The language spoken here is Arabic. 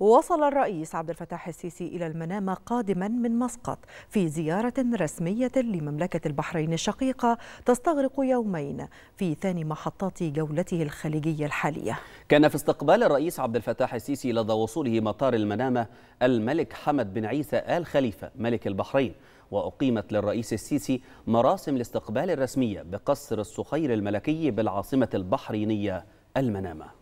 وصل الرئيس عبد الفتاح السيسي إلى المنامة قادما من مسقط في زيارة رسمية لمملكة البحرين الشقيقة تستغرق يومين في ثاني محطات جولته الخليجية الحالية كان في استقبال الرئيس عبد الفتاح السيسي لدى وصوله مطار المنامة الملك حمد بن عيسى آل خليفة ملك البحرين وأقيمت للرئيس السيسي مراسم الاستقبال الرسمية بقصر الصخير الملكي بالعاصمة البحرينية المنامه